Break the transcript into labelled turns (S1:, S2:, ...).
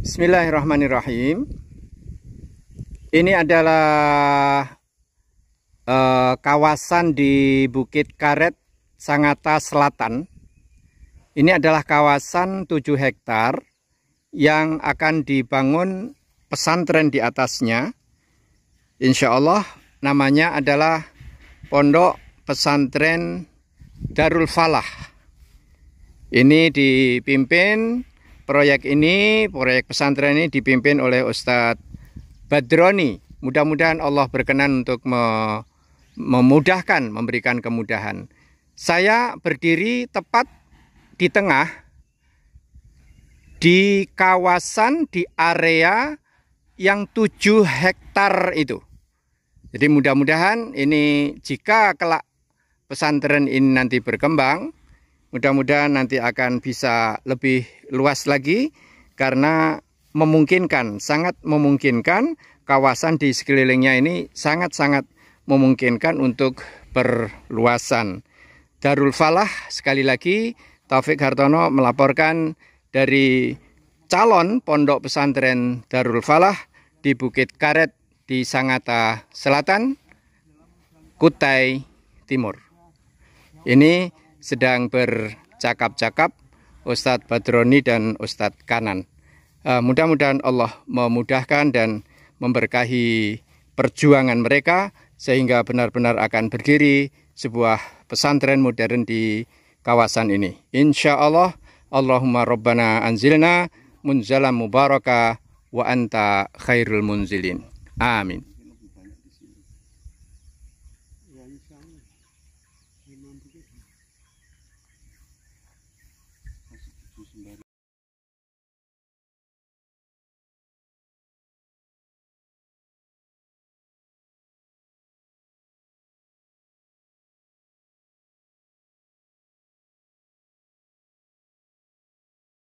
S1: Bismillahirrahmanirrahim. Ini adalah eh, kawasan di Bukit Karet, Sangata Selatan. Ini adalah kawasan 7 hektar yang akan dibangun pesantren di atasnya. Insya Allah namanya adalah Pondok Pesantren Darul Falah. Ini dipimpin proyek ini, proyek pesantren ini dipimpin oleh Ustadz Badroni. Mudah-mudahan Allah berkenan untuk memudahkan, memberikan kemudahan. Saya berdiri tepat di tengah di kawasan di area yang 7 hektar itu. Jadi mudah-mudahan ini jika kelak pesantren ini nanti berkembang Mudah-mudahan nanti akan bisa lebih luas lagi karena memungkinkan, sangat memungkinkan kawasan di sekelilingnya ini sangat-sangat memungkinkan untuk perluasan. Darul Falah sekali lagi Taufik Hartono melaporkan dari calon pondok pesantren Darul Falah di Bukit Karet di Sangatta Selatan, Kutai Timur. Ini sedang bercakap-cakap Ustadz Badroni dan Ustadz Kanan. Uh, Mudah-mudahan Allah memudahkan dan memberkahi perjuangan mereka sehingga benar-benar akan berdiri sebuah pesantren modern di kawasan ini. Insya Allah, Allahumma Rabbana anzilna munzalam mubaraka wa anta khairul munzilin. Amin.